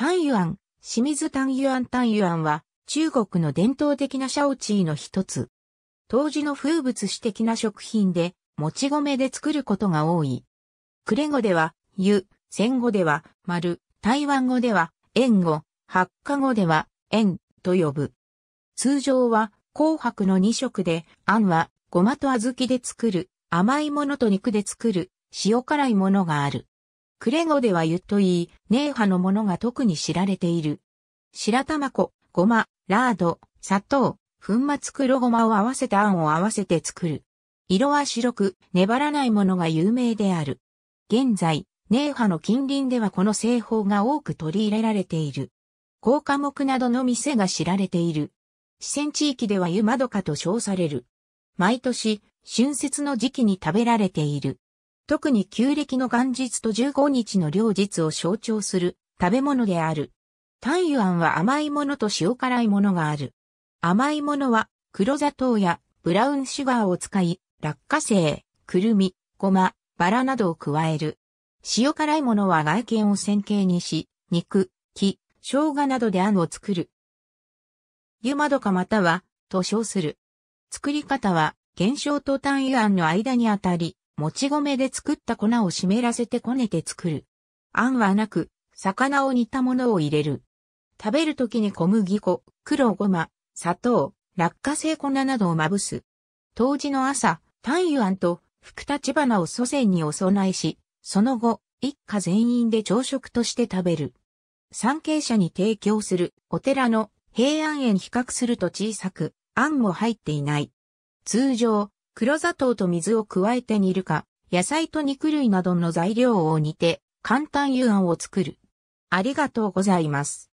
タンユアン、清水タンユアンタンユアンは、中国の伝統的なシャオチーの一つ。当時の風物詩的な食品で、もち米で作ることが多い。クレ語では、湯、戦後では、丸、台湾語では、縁語、発火語では、縁、と呼ぶ。通常は、紅白の2色で、餡は、ごまと小豆で作る、甘いものと肉で作る、塩辛いものがある。クレゴでは言っといい、ネーハのものが特に知られている。白玉粉、ごま、ラード、砂糖、粉末黒ごまを合わせたあんを合わせて作る。色は白く、粘らないものが有名である。現在、ネーハの近隣ではこの製法が多く取り入れられている。高科目などの店が知られている。四川地域では湯窓かと称される。毎年、春節の時期に食べられている。特に旧暦の元日と15日の両日を象徴する食べ物である。単油庵は甘いものと塩辛いものがある。甘いものは黒砂糖やブラウンシュガーを使い、落花生、くるみ、ごま、バラなどを加える。塩辛いものは外見を線形にし、肉、木、生姜などで餡を作る。湯窓かまたは、と称する。作り方は、減少と単位案の間にあたり、もち米で作った粉を湿らせてこねて作る。あんはなく、魚を煮たものを入れる。食べるときに小麦粉、黒ごま、砂糖、落花生粉などをまぶす。当時の朝、単油庵と福立花を祖先にお供えし、その後、一家全員で朝食として食べる。参詣者に提供するお寺の平安園比較すると小さく、あんも入っていない。通常、黒砂糖と水を加えて煮るか、野菜と肉類などの材料を煮て、簡単油案を作る。ありがとうございます。